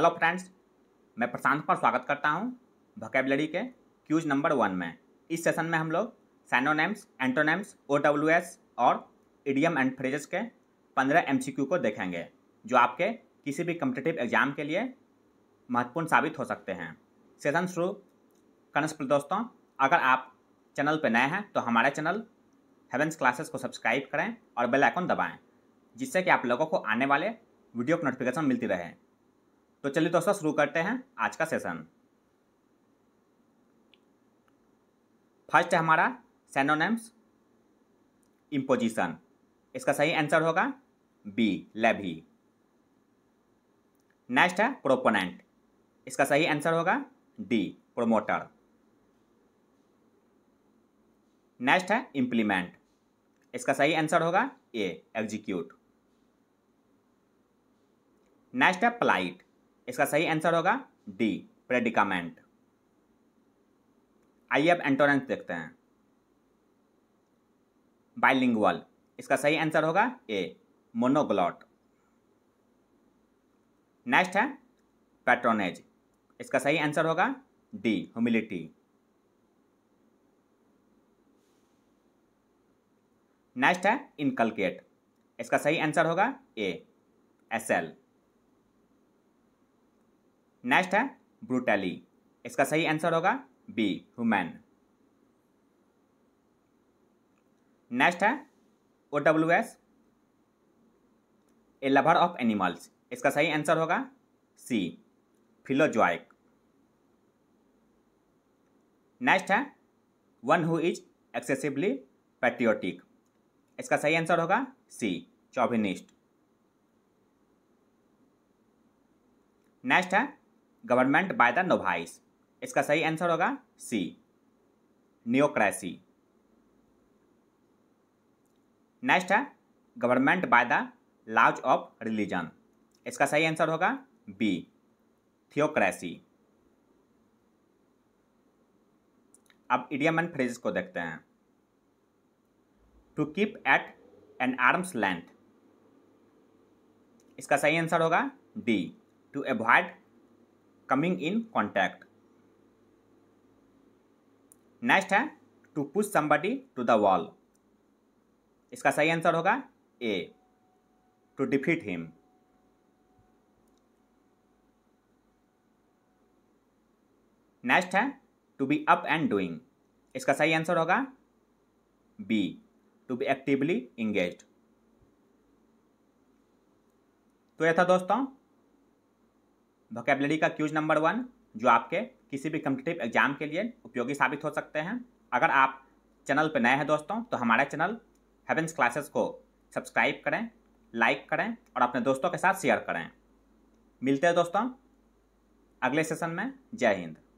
hello friends मैं प्रशांत पर स्वागत करता हूं वोकेबलरी के क्यूज नंबर वन में इस सेशन में हम लोग synonyms antonyms O W S और इडियम एंड फ्रेजेस के पंद्रह एम सी क्यू को देखेंगे जो आपके किसी भी कम्पिटेटिव एग्जाम के लिए महत्वपूर्ण साबित हो सकते हैं सेशन शुरू करने से दोस्तों अगर आप चैनल पर नए हैं तो हमारे चैनल हेवेंस क्लासेस को सब्सक्राइब करें और बेल आइकन दबाएं जिससे कि आप लोगों को आने वाले वीडियो को नोटिफिकेशन मिलती रहे तो चलिए दोस्तों शुरू करते हैं आज का सेशन फर्स्ट है हमारा सेनोनेम्स इम्पोजिशन इसका सही आंसर होगा बी लेभी नेक्स्ट है प्रोपोनेंट इसका सही आंसर होगा डी प्रोमोटर नेक्स्ट है इम्प्लीमेंट इसका सही आंसर होगा ए एग्जीक्यूट नेक्स्ट है प्लाइट इसका सही आंसर होगा डी प्रेडिकामेंट आइए अब एंटोरेंस देखते हैं बाइलिंगुअल इसका सही आंसर होगा ए मोनोग्लॉट नेक्स्ट है पैट्रोनेज इसका सही आंसर होगा डी ह्यूमिलिटी नेक्स्ट है इनकलकेट इसका सही आंसर होगा ए एस एल नेक्स्ट है ब्रूटली इसका सही आंसर होगा बी ह्यूमैन नेक्स्ट है O W S a lover of animals इसका सही आंसर होगा सी फिलोजॉइक नेक्स्ट है one who is excessively patriotic इसका सही आंसर होगा सी चौबिनिस्ट नेक्स्ट है गवर्नमेंट बाय द नोवाइस इसका सही आंसर होगा सी न्योक्रेसी नेक्स्ट है गवर्नमेंट बाय द लाज ऑफ रिलीजन इसका सही आंसर होगा बी थियोक्रेसी अब इडियम एंड फ्रेजेस को देखते हैं to keep at an arms length इसका सही आंसर होगा D to avoid coming in contact next है to push somebody to the wall इसका सही आंसर होगा A to defeat him next है to be up and doing इसका सही आंसर होगा B to be actively engage तो यह था दोस्तों वोकेबलरी का क्यूज नंबर वन जो आपके किसी भी कम्पिटेटिव एग्जाम के लिए उपयोगी साबित हो सकते हैं अगर आप चैनल पर नए हैं दोस्तों तो हमारे चैनल हेवेंस क्लासेस को सब्सक्राइब करें लाइक करें और अपने दोस्तों के साथ शेयर करें मिलते हैं दोस्तों अगले सेशन में जय हिंद